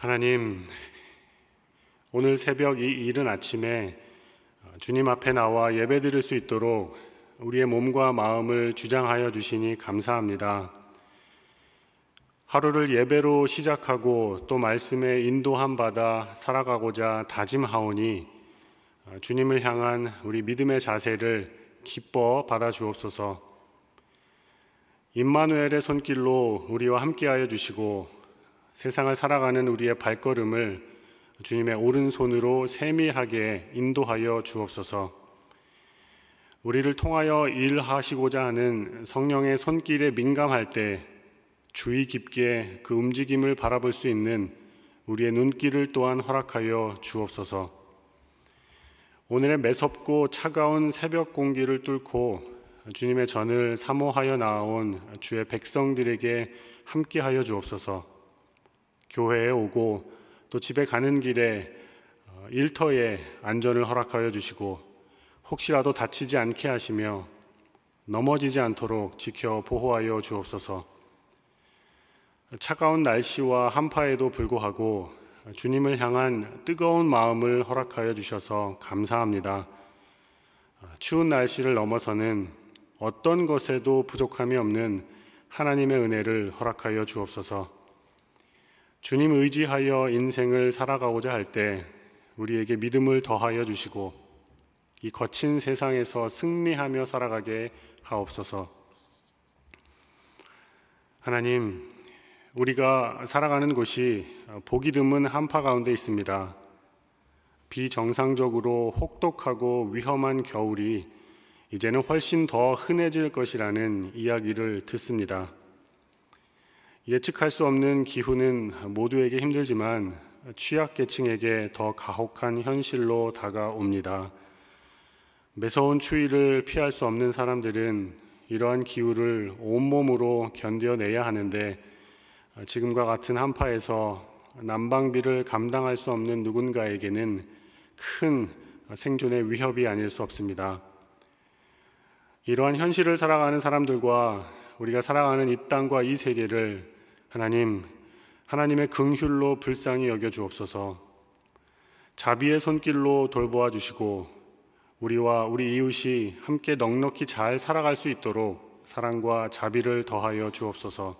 하나님, 오늘 새벽 이 이른 아침에 어, 주님 앞에 나와 예배 드릴 수 있도록 우리의 몸과 마음을 주장하여 주시니 감사합니다. 하루를 예배로 시작하고 또 말씀에 인도함 받아 살아가고자 다짐하오니 어, 주님을 향한 우리 믿음의 자세를 기뻐 받아 주옵소서. 임마누엘의 손길로 우리와 함께하여 주시고 세상을 살아가는 우리의 발걸음을 주님의 오른손으로 세밀하게 인도하여 주옵소서. 우리를 통하여 일하시고자 하는 성령의 손길에 민감할 때 주의 깊게 그 움직임을 바라볼 수 있는 우리의 눈길을 또한 허락하여 주옵소서. 오늘의 매섭고 차가운 새벽 공기를 뚫고 주님의 전을 사모하여 나온 주의 백성들에게 함께하여 주옵소서. 교회에 오고 또 집에 가는 길에 어, 일터에 안전을 허락하여 주시고 혹시라도 다치지 않게 하시며 넘어지지 않도록 지켜 보호하여 주옵소서. 차가운 날씨와 한파에도 불구하고 주님을 향한 뜨거운 마음을 허락하여 주셔서 감사합니다. 어, 추운 날씨를 넘어서는 어떤 것에도 부족함이 없는 하나님의 은혜를 허락하여 주옵소서. 주님 의지하여 인생을 살아가고자 할 때 우리에게 믿음을 더하여 주시고 이 거친 세상에서 승리하며 살아가게 하옵소서. 하나님, 우리가 살아가는 곳이 보기 드문 한파 가운데 있습니다. 비정상적으로 혹독하고 위험한 겨울이 이제는 훨씬 더 흔해질 것이라는 이야기를 듣습니다. 예측할 수 없는 기후는 모두에게 힘들지만 취약계층에게 더 가혹한 현실로 다가옵니다. 매서운 추위를 피할 수 없는 사람들은 이러한 기후를 온몸으로 견뎌내야 하는데 지금과 같은 한파에서 난방비를 감당할 수 없는 누군가에게는 큰 생존의 위협이 아닐 수 없습니다. 이러한 현실을 살아가는 사람들과 우리가 살아가는 이 땅과 이 세계를 하나님, 하나님의 긍휼로 불쌍히 여겨 주옵소서. 자비의 손길로 돌보아 주시고 우리와 우리 이웃이 함께 넉넉히 잘 살아갈 수 있도록 사랑과 자비를 더하여 주옵소서.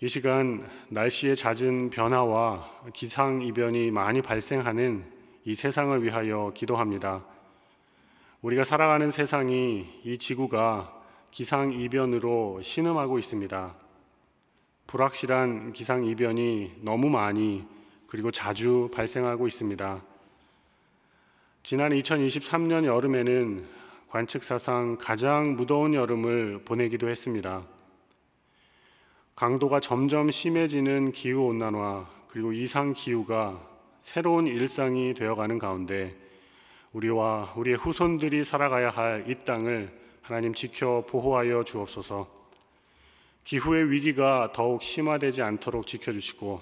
이 시간 날씨의 잦은 변화와 기상 이변이 많이 발생하는 이 세상을 위하여 기도합니다. 우리가 살아가는 세상이 이 지구가 기상 이변으로 신음하고 있습니다. 불확실한 기상 이변이 너무 많이 그리고 자주 발생하고 있습니다. 지난 2023년 여름에는 관측 사상 가장 무더운 여름을 보내기도 했습니다. 강도가 점점 심해지는 기후 온난화 그리고 이상 기후가 새로운 일상이 되어가는 가운데 우리와 우리의 후손들이 살아가야 할 이 땅을 하나님 지켜 보호하여 주옵소서. 기후의 위기가 더욱 심화되지 않도록 지켜주시고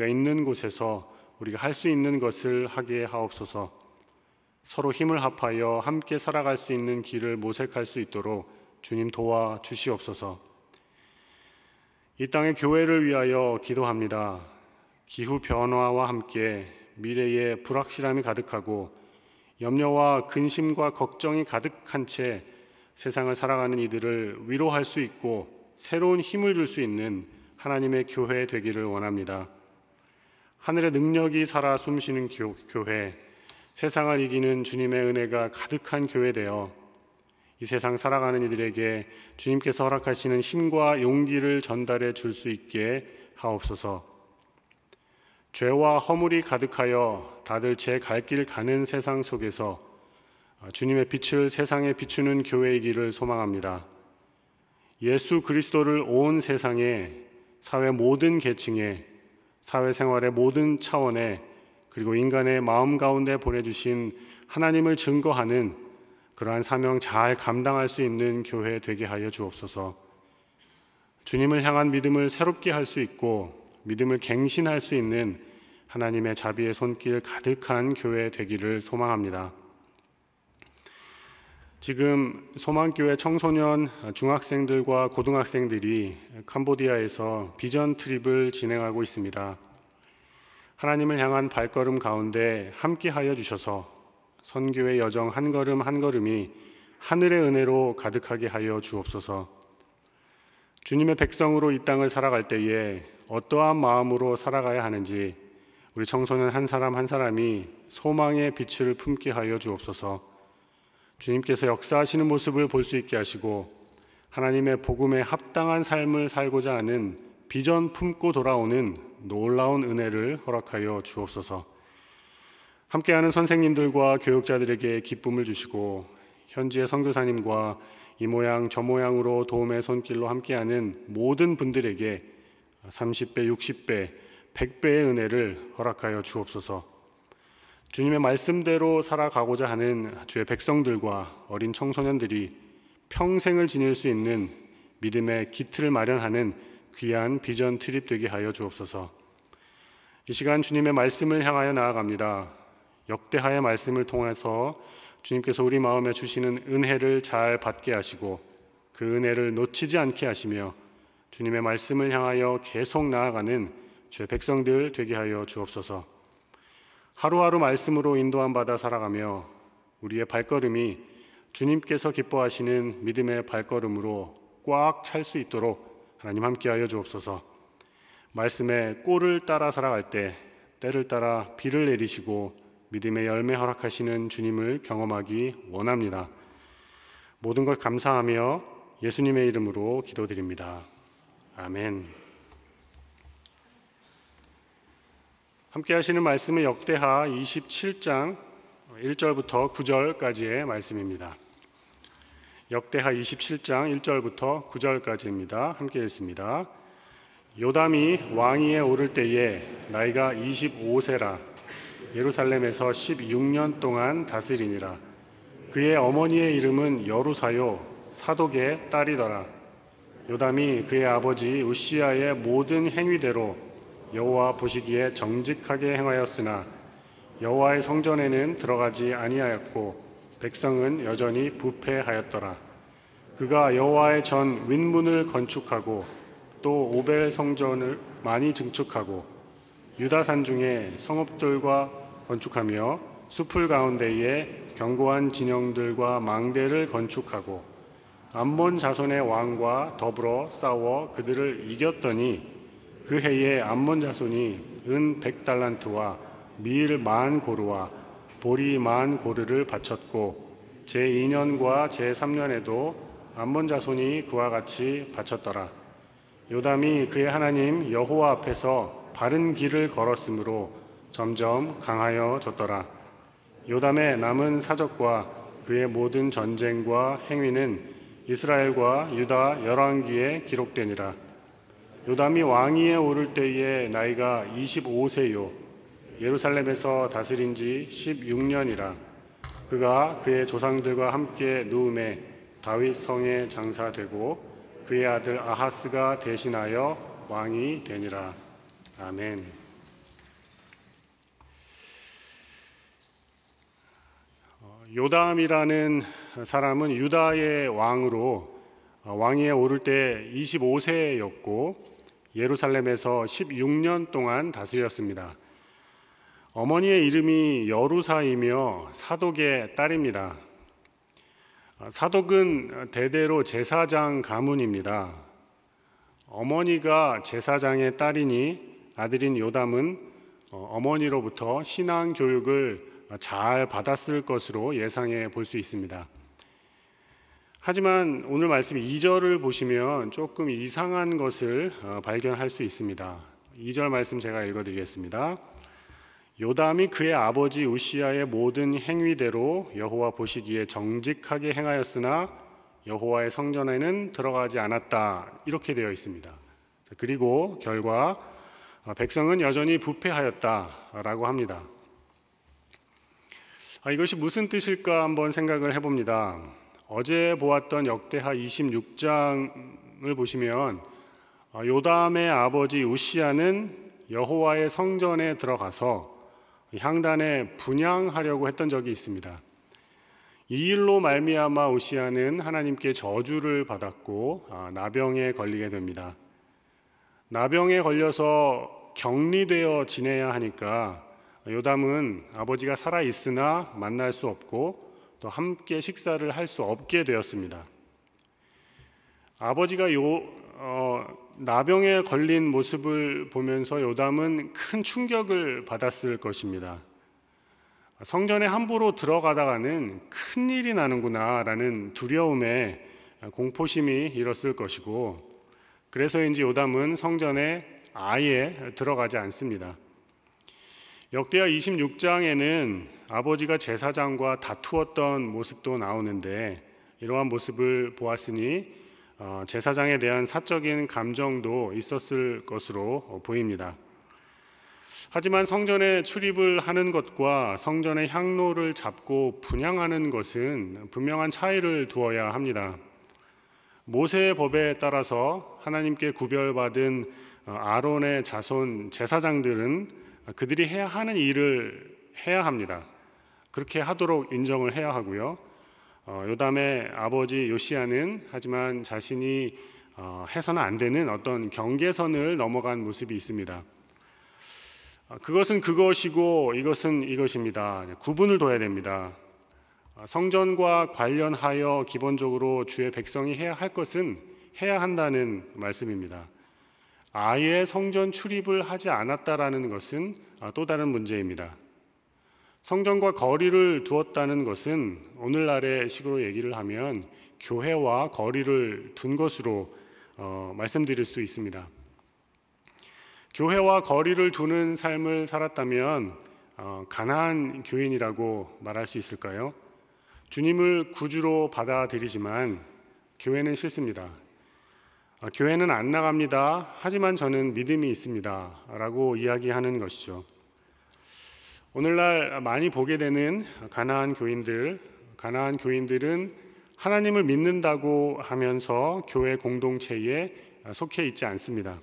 우리가 있는 곳에서 우리가 할 수 있는 것을 하게 하옵소서 서로 힘을 합하여 함께 살아갈 수 있는 길을 모색할 수 있도록 주님 도와 주시옵소서 이 땅의 교회를 위하여 기도합니다 기후 변화와 함께 미래에 불확실함이 가득하고 염려와 근심과 걱정이 가득한 채 세상을 살아가는 이들을 위로할 수 있고 새로운 힘을 줄 수 있는 하나님의 교회 되기를 원합니다. 하늘의 능력이 살아 숨쉬는 교회, 세상을 이기는 주님의 은혜가 가득한 교회 되어 이 세상 살아가는 이들에게 주님께서 허락하시는 힘과 용기를 전달해 줄 수 있게 하옵소서. 죄와 허물이 가득하여 다들 제 갈 길 가는 세상 속에서 주님의 빛을 세상에 비추는 교회이기를 소망합니다. 예수 그리스도를 온 세상에 사회 모든 계층에 사회생활의 모든 차원에 그리고 인간의 마음 가운데 보내주신 하나님을 증거하는 그러한 사명 잘 감당할 수 있는 교회 되게 하여 주옵소서. 주님을 향한 믿음을 새롭게 할 수 있고 믿음을 갱신할 수 있는 하나님의 자비의 손길 가득한 교회 되기를 소망합니다. 지금 소망교회 청소년 중학생들과 고등학생들이 캄보디아에서 비전 트립을 진행하고 있습니다. 하나님을 향한 발걸음 가운데 함께하여 주셔서 선교의 여정 한 걸음 한 걸음이 하늘의 은혜로 가득하게 하여 주옵소서. 주님의 백성으로 이 땅을 살아갈 때에 어떠한 마음으로 살아가야 하는지 우리 청소년 한 사람 한 사람이 소망의 빛을 품게 하여 주옵소서. 주님께서 역사하시는 모습을 볼 수 있게 하시고 하나님의 복음에 합당한 삶을 살고자 하는 비전 품고 돌아오는 놀라운 은혜를 허락하여 주옵소서. 함께하는 선생님들과 교육자들에게 기쁨을 주시고 현지의 선교사님과 이 모양 저 모양으로 도움의 손길로 함께하는 모든 분들에게 30배, 60배, 100배의 은혜를 허락하여 주옵소서. 주님의 말씀대로 살아가고자 하는 주의 백성들과 어린 청소년들이 평생을 지낼수 있는 믿음의 기틀을 마련하는 귀한 비전 트립 되게 하여 주옵소서. 이 시간 주님의 말씀을 향하여 나아갑니다. 역대하의 말씀을 통해서 주님께서 우리 마음에 주시는 은혜를 잘 받게 하시고 그 은혜를 놓치지 않게 하시며 주님의 말씀을 향하여 계속 나아가는 주의 백성들 되게 하여 주옵소서. 하루하루 말씀으로 인도함 받아 살아가며 우리의 발걸음이 주님께서 기뻐하시는 믿음의 발걸음으로 꽉 찰 수 있도록 하나님 함께하여 주옵소서. 말씀의 꼴을 따라 살아갈 때 때를 따라 비를 내리시고 믿음의 열매 허락하시는 주님을 경험하기 원합니다. 모든 걸 감사하며 예수님의 이름으로 기도드립니다. 아멘. 함께 하시는 말씀은 역대하 27장 1절부터 9절까지의 말씀입니다. 역대하 27장 1절부터 9절까지입니다. 함께 읽습니다. 요담이 왕위에 오를 때에 나이가 25세라 예루살렘에서 16년 동안 다스리니라 그의 어머니의 이름은 여루사요 사독의 딸이더라 요담이 그의 아버지 우시아의 모든 행위대로 여호와 보시기에 정직하게 행하였으나 여호와의 성전에는 들어가지 아니하였고 백성은 여전히 부패하였더라. 그가 여호와의 전 윗문을 건축하고 또 오벨 성전을 많이 증축하고 유다산 중에 성읍들과 건축하며 숲을 가운데에 견고한 진영들과 망대를 건축하고 암몬 자손의 왕과 더불어 싸워 그들을 이겼더니 그 해에 암몬 자손이 은 100달란트와 밀만 고르와 보리 만 고르를 바쳤고 제 2년과 제 3년에도 암몬 자손이 그와 같이 바쳤더라 요담이 그의 하나님 여호와 앞에서 바른 길을 걸었으므로 점점 강하여졌더라 요담의 남은 사적과 그의 모든 전쟁과 행위는 이스라엘과 유다 열왕기에 기록되니라 요담이 왕위에 오를 때에 나이가 25세요. 예루살렘에서 다스린 지 16년이라 그가 그의 조상들과 함께 누움에 다윗 성에 장사되고 그의 아들 아하스가 대신하여 왕이 되니라. 아멘. 요담이라는 사람은 유다의 왕으로 왕위에 오를 때 25세였고 예루살렘에서 16년 동안 다스렸습니다. 어머니의 이름이 여루사이며 사독의 딸입니다. 사독은 대대로 제사장 가문입니다. 어머니가 제사장의 딸이니 아들인 요담은 어머니로부터 신앙 교육을 잘 받았을 것으로 예상해 볼 수 있습니다. 하지만 오늘 말씀 2절을 보시면 조금 이상한 것을 어, 발견할 수 있습니다. 2절 말씀 제가 읽어드리겠습니다. 요담이 그의 아버지 우시아의 모든 행위대로 여호와 보시기에 정직하게 행하였으나 여호와의 성전에는 들어가지 않았다 이렇게 되어 있습니다. 그리고 결과 어, 백성은 여전히 부패하였다라고 합니다. 아, 이것이 무슨 뜻일까 한번 생각을 해봅니다. 어제 보았던 역대하 26장을 보시면 어, 요담의 아버지 우시아는 여호와의 성전에 들어가서 향단에 분양하려고 했던 적이 있습니다. 이 일로 말미암아 우시아는 하나님께 저주를 받았고 아, 나병에 걸리게 됩니다. 나병에 걸려서 격리되어 지내야 하니까 요담은 아버지가 살아 있으나 만날 수 없고 또 함께 식사를 할 수 없게 되었습니다. 아버지가 요 어, 나병에 걸린 모습을 보면서 요담은 큰 충격을 받았을 것입니다. 성전에 함부로 들어가다가는 큰 일이 나는구나라는 두려움에 공포심이 일었을 것이고 그래서인지 요담은 성전에 아예 들어가지 않습니다. 역대하 26장에는 아버지가 제사장과 다투었던 모습도 나오는데 이러한 모습을 보았으니 어, 제사장에 대한 사적인 감정도 있었을 것으로 어, 보입니다. 하지만 성전에 출입을 하는 것과 성전의 향로를 잡고 분양하는 것은 분명한 차이를 두어야 합니다. 모세의 법에 따라서 하나님께 구별받은 어, 아론의 자손 제사장들은 그들이 해야 하는 일을 해야 합니다. 그렇게 하도록 인정을 해야 하고요. 어, 요담의 아버지 요시아는 하지만 자신이 어, 해서는 안 되는 어떤 경계선을 넘어간 모습이 있습니다. 어, 그것은 그것이고 이것은 이것입니다. 구분을 둬야 됩니다. 어, 성전과 관련하여 기본적으로 주의 백성이 해야 할 것은 해야 한다는 말씀입니다. 아예 성전 출입을 하지 않았다라는 것은 아, 또 다른 문제입니다. 성전과 거리를 두었다는 것은 오늘날의 식으로 얘기를 하면 교회와 거리를 둔 것으로 어, 말씀드릴 수 있습니다. 교회와 거리를 두는 삶을 살았다면 어, 가난 교인이라고 말할 수 있을까요? 주님을 구주로 받아들이지만 교회는 싫습니다. 아, 교회는 안 나갑니다. 하지만 저는 믿음이 있습니다. 라고 이야기하는 것이죠. 오늘날 많이 보게 되는 가나안 교인들, 가나안 교인들은 하나님을 믿는다고 하면서 교회 공동체에 속해 있지 않습니다.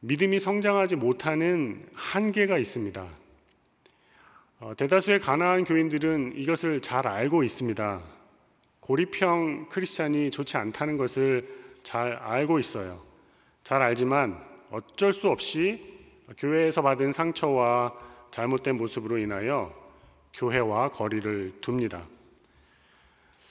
믿음이 성장하지 못하는 한계가 있습니다. 어, 대다수의 가나안 교인들은 이것을 잘 알고 있습니다. 고리평 크리스찬이 좋지 않다는 것을 잘 알고 있어요. 잘 알지만 어쩔 수 없이 교회에서 받은 상처와 잘못된 모습으로 인하여 교회와 거리를 둡니다.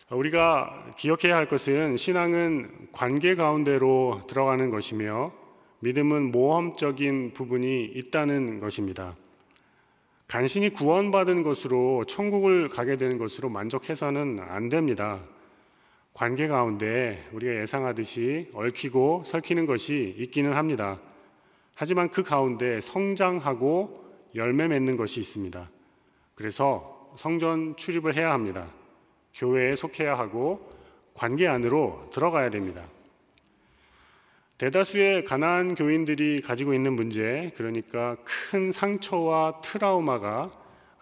우리가 기억해야 할 것은 신앙은 관계 가운데로 들어가는 것이며 믿음은 모험적인 부분이 있다는 것입니다. 간신히 구원받은 것으로 천국을 가게 되는 것으로 만족해서는 안 됩니다. 관계 가운데 우리가 예상하듯이 얽히고 설키는 것이 있기는 합니다. 하지만 그 가운데 성장하고 열매 맺는 것이 있습니다. 그래서 성전 출입을 해야 합니다. 교회에 속해야 하고 관계 안으로 들어가야 됩니다. 대다수의 가난 교인들이 가지고 있는 문제, 그러니까 큰 상처와 트라우마가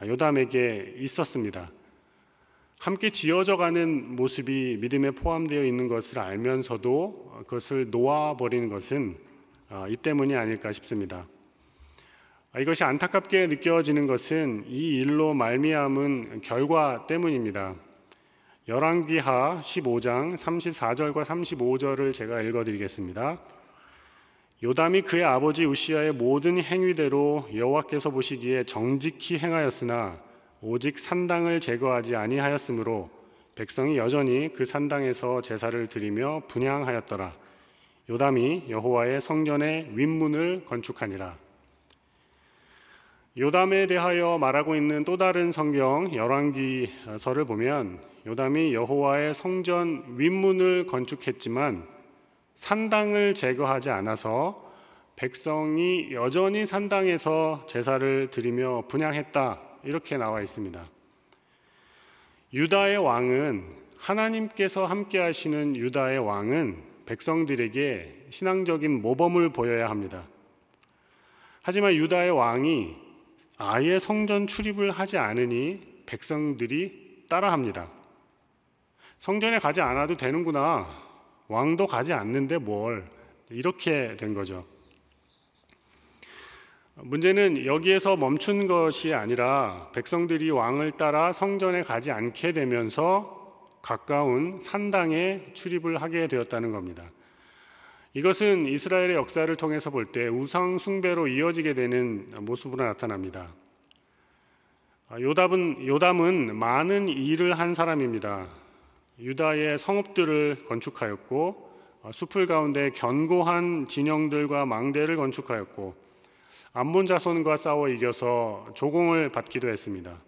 요담에게 있었습니다. 함께 지어져 가는 모습이 믿음에 포함되어 있는 것을 알면서도 그것을 놓아버리는 것은 아, 이 때문이 아닐까 싶습니다. 아, 이것이 안타깝게 느껴지는 것은 이 일로 말미암은 결과 때문입니다. 열왕기하 15장 34절과 35절을 제가 읽어드리겠습니다. 요담이 그의 아버지 우시아의 모든 행위대로 여호와께서 보시기에 정직히 행하였으나 오직 산당을 제거하지 아니하였으므로 백성이 여전히 그 산당에서 제사를 드리며 분양하였더라. 요담이 여호와의 성전의 윗문을 건축하니라. 요담에 대하여 말하고 있는 또 다른 성경 열왕기서를 보면 요담이 여호와의 성전 윗문을 건축했지만 산당을 제거하지 않아서 백성이 여전히 산당에서 제사를 드리며 분양했다 이렇게 나와 있습니다. 유다의 왕은 하나님께서 함께 하시는 유다의 왕은 백성들에게 신앙적인 모범을 보여야 합니다. 하지만 유다의 왕이 아예 성전 출입을 하지 않으니 백성들이 따라합니다. 성전에 가지 않아도 되는구나. 왕도 가지 않는데 뭘. 이렇게 된 거죠. 문제는 여기에서 멈춘 것이 아니라 백성들이 왕을 따라 성전에 가지 않게 되면서 가까운 산당에 출입을 하게 되었다는 겁니다. 이것은 이스라엘의 역사를 통해서 볼 때 우상 숭배로 이어지게 되는 모습으로 나타납니다. 요담은, 요담은 많은 일을 한 사람입니다. 유다의 성읍들을 건축하였고 숲을 가운데 견고한 진영들과 망대를 건축하였고 암몬 자손과 싸워 이겨서 조공을 받기도 했습니다.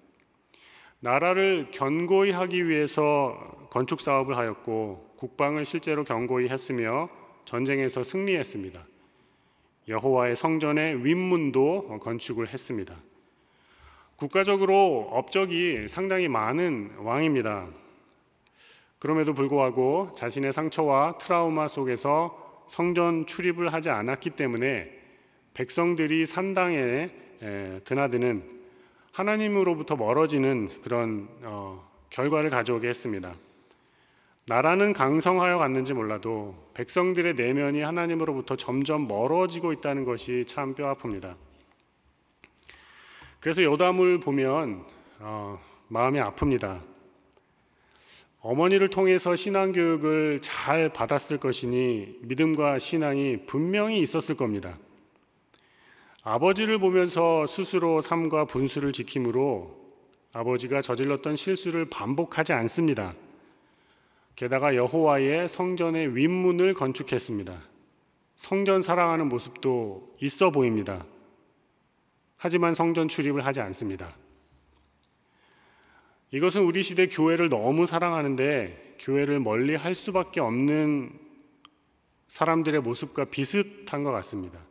나라를 견고히 하기 위해서 건축 사업을 하였고 국방을 실제로 견고히 했으며 전쟁에서 승리했습니다. 여호와의 성전의 윗문도 건축을 했습니다. 국가적으로 업적이 상당히 많은 왕입니다. 그럼에도 불구하고 자신의 상처와 트라우마 속에서 성전 출입을 하지 않았기 때문에 백성들이 산당에 드나드는 하나님으로부터 멀어지는 그런 어, 결과를 가져오게 했습니다. 나라는 강성하여 갔는지 몰라도 백성들의 내면이 하나님으로부터 점점 멀어지고 있다는 것이 참 뼈아픕니다. 그래서 요담을 보면 어, 마음이 아픕니다. 어머니를 통해서 신앙 교육을 잘 받았을 것이니 믿음과 신앙이 분명히 있었을 겁니다. 아버지를 보면서 스스로 삶과 분수를 지킴으로 아버지가 저질렀던 실수를 반복하지 않습니다. 게다가 여호와의 성전의 윗문을 건축했습니다. 성전 사랑하는 모습도 있어 보입니다. 하지만 성전 출입을 하지 않습니다. 이것은 우리 시대 교회를 너무 사랑하는데 교회를 멀리 할 수밖에 없는 사람들의 모습과 비슷한 것 같습니다.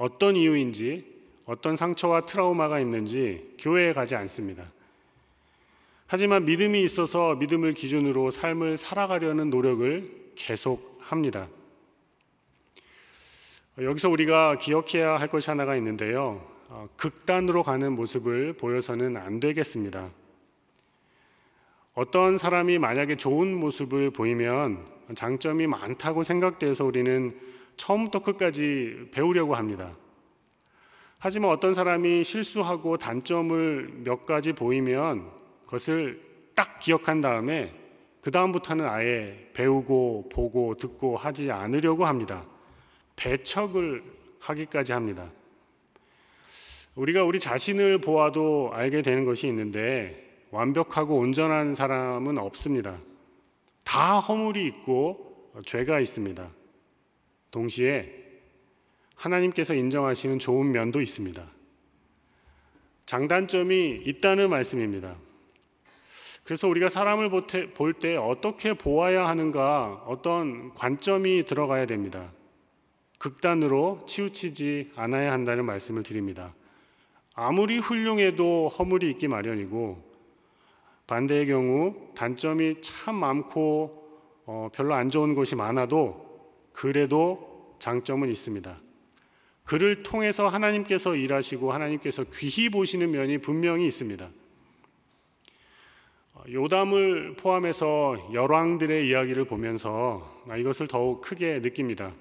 어떤 이유인지 어떤 상처와 트라우마가 있는지 교회에 가지 않습니다. 하지만 믿음이 있어서 믿음을 기준으로 삶을 살아가려는 노력을 계속 합니다. 여기서 우리가 기억해야 할 것이 하나가 있는데요. 어, 극단으로 가는 모습을 보여서는 안 되겠습니다. 어떤 사람이 만약에 좋은 모습을 보이면 장점이 많다고 생각돼서 우리는 처음부터 끝까지 배우려고 합니다. 하지만 어떤 사람이 실수하고 단점을 몇 가지 보이면 그것을 딱 기억한 다음에 그다음부터는 아예 배우고 보고 듣고 하지 않으려고 합니다. 배척을 하기까지 합니다. 우리가 우리 자신을 보아도 알게 되는 것이 있는데 완벽하고 온전한 사람은 없습니다. 다 허물이 있고 죄가 있습니다. 동시에 하나님께서 인정하시는 좋은 면도 있습니다. 장단점이 있다는 말씀입니다. 그래서 우리가 사람을 볼 때 어떻게 보아야 하는가 어떤 관점이 들어가야 됩니다. 극단으로 치우치지 않아야 한다는 말씀을 드립니다. 아무리 훌륭해도 허물이 있기 마련이고 반대의 경우 단점이 참 많고 어, 별로 안 좋은 것이 많아도 그래도 장점은 있습니다. 그를 통해서 하나님께서 일하시고 하나님께서 귀히 보시는 면이 분명히 있습니다. 어, 요담을 포함해서 열왕들의 이야기를 보면서 아, 이것을 더욱 크게 느낍니다.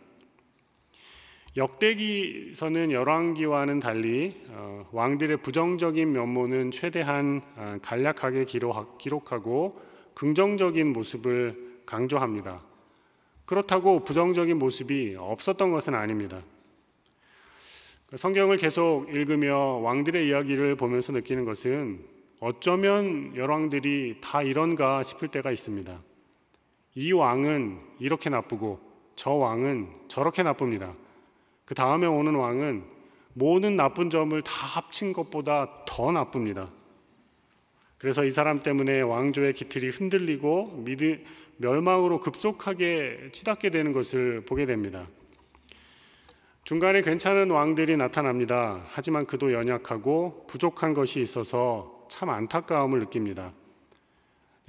역대기서는 열왕기와는 달리 어, 왕들의 부정적인 면모는 최대한 어, 간략하게 기록하고 긍정적인 모습을 강조합니다. 그렇다고 부정적인 모습이 없었던 것은 아닙니다. 성경을 계속 읽으며 왕들의 이야기를 보면서 느끼는 것은 어쩌면 열왕들이 다 이런가 싶을 때가 있습니다. 이 왕은 이렇게 나쁘고 저 왕은 저렇게 나쁩니다. 그 다음에 오는 왕은 모든 나쁜 점을 다 합친 것보다 더 나쁩니다. 그래서 이 사람 때문에 왕조의 기틀이 흔들리고 멸망으로 급속하게 치닫게 되는 것을 보게 됩니다. 중간에 괜찮은 왕들이 나타납니다. 하지만 그도 연약하고 부족한 것이 있어서 참 안타까움을 느낍니다.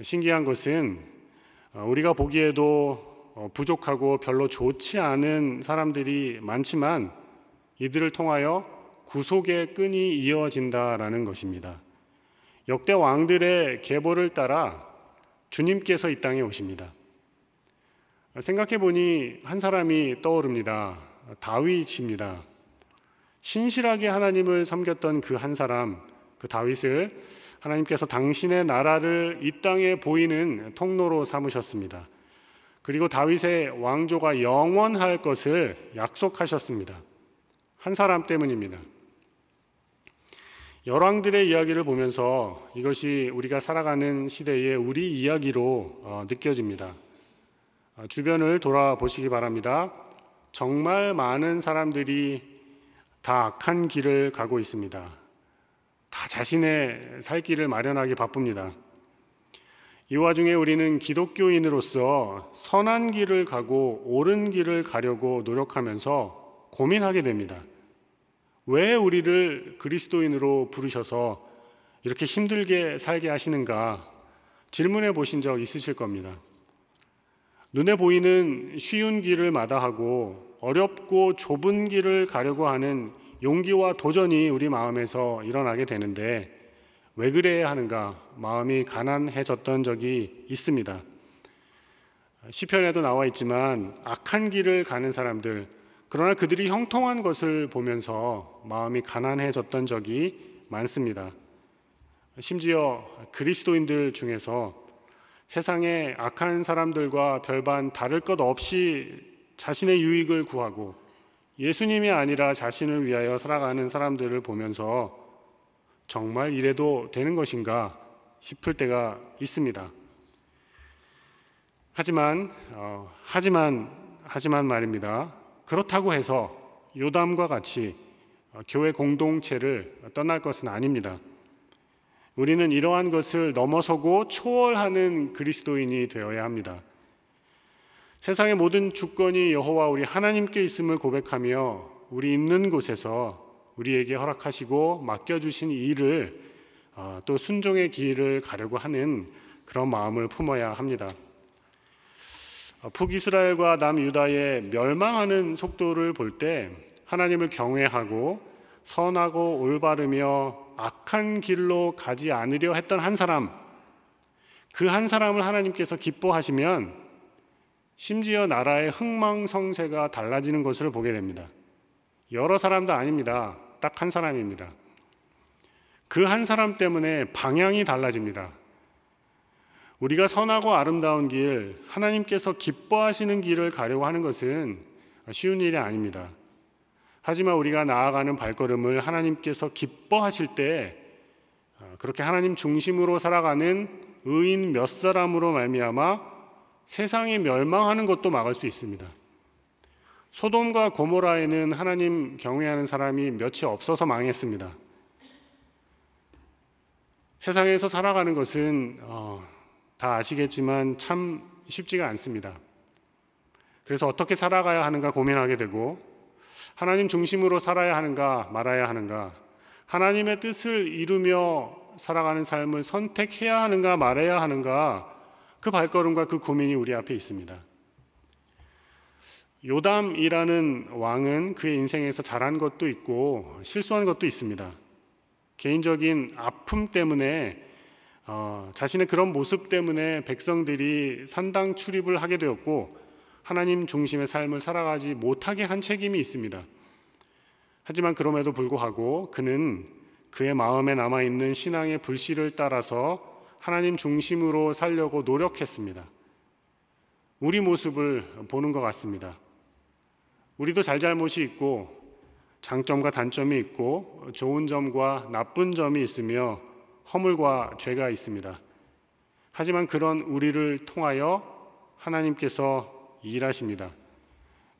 신기한 것은 어, 우리가 보기에도 어, 부족하고 별로 좋지 않은 사람들이 많지만 이들을 통하여 구속의 끈이 이어진다라는 것입니다. 역대 왕들의 계보를 따라 주님께서 이 땅에 오십니다. 생각해 보니 한 사람이 떠오릅니다. 다윗입니다. 신실하게 하나님을 섬겼던 그 한 사람, 그 다윗을 하나님께서 당신의 나라를 이 땅에 보이는 통로로 삼으셨습니다. 그리고 다윗의 왕조가 영원할 것을 약속하셨습니다. 한 사람 때문입니다. 열왕들의 이야기를 보면서 이것이 우리가 살아가는 시대의 우리 이야기로 어, 느껴집니다. 어, 주변을 돌아보시기 바랍니다. 정말 많은 사람들이 다 악한 길을 가고 있습니다. 다 자신의 살 길을 마련하기 바쁩니다. 이 와중에 우리는 기독교인으로서 선한 길을 가고 옳은 길을 가려고 노력하면서 고민하게 됩니다. 왜 우리를 그리스도인으로 부르셔서 이렇게 힘들게 살게 하시는가 질문해 보신 적 있으실 겁니다. 눈에 보이는 쉬운 길을 마다하고 어렵고 좁은 길을 가려고 하는 용기와 도전이 우리 마음에서 일어나게 되는데 왜 그래야 하는가 마음이 가난해졌던 적이 있습니다. 시편에도 나와 있지만 악한 길을 가는 사람들 그러나 그들이 형통한 것을 보면서 마음이 가난해졌던 적이 많습니다. 심지어 그리스도인들 중에서 세상의 악한 사람들과 별반 다를 것 없이 자신의 유익을 구하고 예수님이 아니라 자신을 위하여 살아가는 사람들을 보면서 정말 이래도 되는 것인가 싶을 때가 있습니다. 하지만 어, 하지만 하지만 말입니다. 그렇다고 해서 요담과 같이 어, 교회 공동체를 떠날 것은 아닙니다. 우리는 이러한 것을 넘어서고 초월하는 그리스도인이 되어야 합니다. 세상의 모든 주권이 여호와 우리 하나님께 있음을 고백하며 우리 있는 곳에서 우리에게 허락하시고 맡겨주신 일을 어, 또 순종의 길을 가려고 하는 그런 마음을 품어야 합니다. 어, 북이스라엘과 남유다의 멸망하는 속도를 볼 때 하나님을 경외하고 선하고 올바르며 악한 길로 가지 않으려 했던 한 사람 그 한 사람을 하나님께서 기뻐하시면 심지어 나라의 흥망성쇠가 달라지는 것을 보게 됩니다. 여러 사람도 아닙니다. 딱 한 사람입니다. 그 한 사람 때문에 방향이 달라집니다. 우리가 선하고 아름다운 길, 하나님께서 기뻐하시는 길을 가려고 하는 것은 쉬운 일이 아닙니다. 하지만 우리가 나아가는 발걸음을 하나님께서 기뻐하실 때 어, 그렇게 하나님 중심으로 살아가는 의인 몇 사람으로 말미암아 세상이 멸망하는 것도 막을 수 있습니다. 소돔과 고모라에는 하나님 경외하는 사람이 몇이 없어서 망했습니다. 세상에서 살아가는 것은 어, 다 아시겠지만 참 쉽지가 않습니다. 그래서 어떻게 살아가야 하는가 고민하게 되고 하나님 중심으로 살아야 하는가 말아야 하는가 하나님의 뜻을 이루며 살아가는 삶을 선택해야 하는가 말해야 하는가 그 발걸음과 그 고민이 우리 앞에 있습니다. 요담이라는 왕은 그의 인생에서 잘한 것도 있고 실수한 것도 있습니다. 개인적인 아픔 때문에 어, 자신의 그런 모습 때문에 백성들이 산당 출입을 하게 되었고 하나님 중심의 삶을 살아가지 못하게 한 책임이 있습니다. 하지만 그럼에도 불구하고 그는 그의 마음에 남아 있는 신앙의 불씨를 따라서 하나님 중심으로 살려고 노력했습니다. 우리 모습을 보는 것 같습니다. 우리도 잘잘못이 있고 장점과 단점이 있고 좋은 점과 나쁜 점이 있으며 허물과 죄가 있습니다. 하지만 그런 우리를 통하여 하나님께서 일하십니다.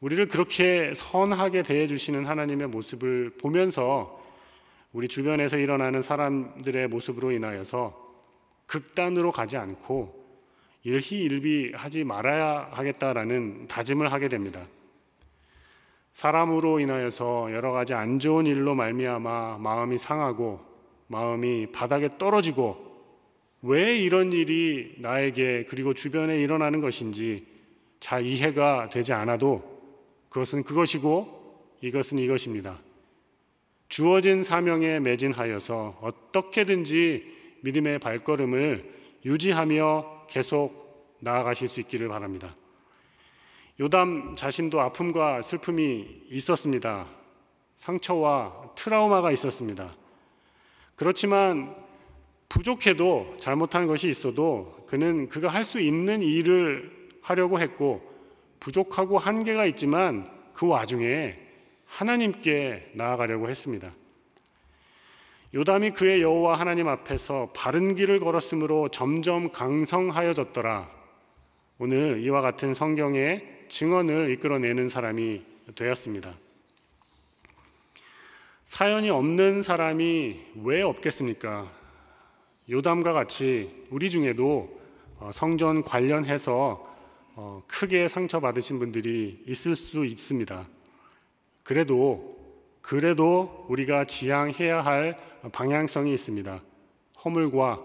우리를 그렇게 선하게 대해주시는 하나님의 모습을 보면서 우리 주변에서 일어나는 사람들의 모습으로 인하여서 극단으로 가지 않고 일희일비 하지 말아야 하겠다라는 다짐을 하게 됩니다. 사람으로 인하여서 여러 가지 안 좋은 일로 말미암아 마음이 상하고 마음이 바닥에 떨어지고 왜 이런 일이 나에게 그리고 주변에 일어나는 것인지 잘 이해가 되지 않아도 그것은 그것이고 이것은 이것입니다. 주어진 사명에 매진하여서 어떻게든지 믿음의 발걸음을 유지하며 계속 나아가실 수 있기를 바랍니다. 요담 자신도 아픔과 슬픔이 있었습니다. 상처와 트라우마가 있었습니다. 그렇지만 부족해도 잘못한 것이 있어도 그는 그가 할 수 있는 일을 하려고 했고 부족하고 한계가 있지만 그 와중에 하나님께 나아가려고 했습니다. 요담이 그의 여호와 하나님 앞에서 바른 길을 걸었으므로 점점 강성하여졌더라. 오늘 이와 같은 성경의 증언을 이끌어내는 사람이 되었습니다. 사연이 없는 사람이 왜 없겠습니까? 요담과 같이 우리 중에도 어, 성전 관련해서 어, 크게 상처받으신 분들이 있을 수 있습니다. 그래도 그래도 우리가 지향해야 할 방향성이 있습니다. 허물과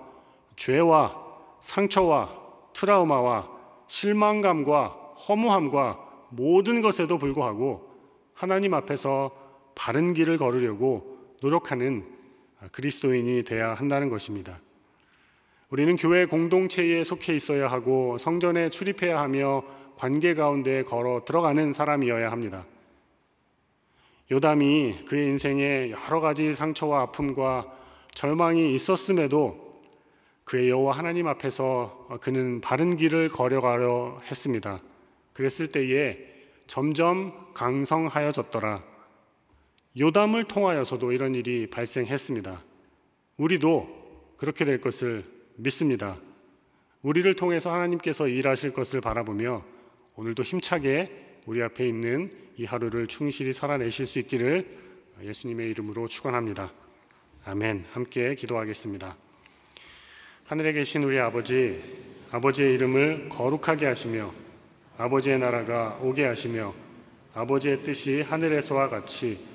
죄와 상처와 트라우마와 실망감과 허무함과 모든 것에도 불구하고 하나님 앞에서 바른 길을 걸으려고 노력하는 그리스도인이 되어야 한다는 것입니다. 우리는 교회 공동체에 속해 있어야 하고 성전에 출입해야 하며 관계 가운데 걸어 들어가는 사람이어야 합니다. 요담이 그의 인생에 여러 가지 상처와 아픔과 절망이 있었음에도 그의 여호와 하나님 앞에서 그는 바른 길을 걸어가려 했습니다. 그랬을 때에 점점 강성하여졌더라. 요담을 통하여서도 이런 일이 발생했습니다. 우리도 그렇게 될 것을 믿습니다. 우리를 통해서 하나님께서 일하실 것을 바라보며 오늘도 힘차게 우리 앞에 있는 이 하루를 충실히 살아내실 수 있기를 예수님의 이름으로 축원합니다. 아멘. 함께 기도하겠습니다. 하늘에 계신 우리 아버지, 아버지의 이름을 거룩하게 하시며 아버지의 나라가 오게 하시며 아버지의 뜻이 하늘에서와 같이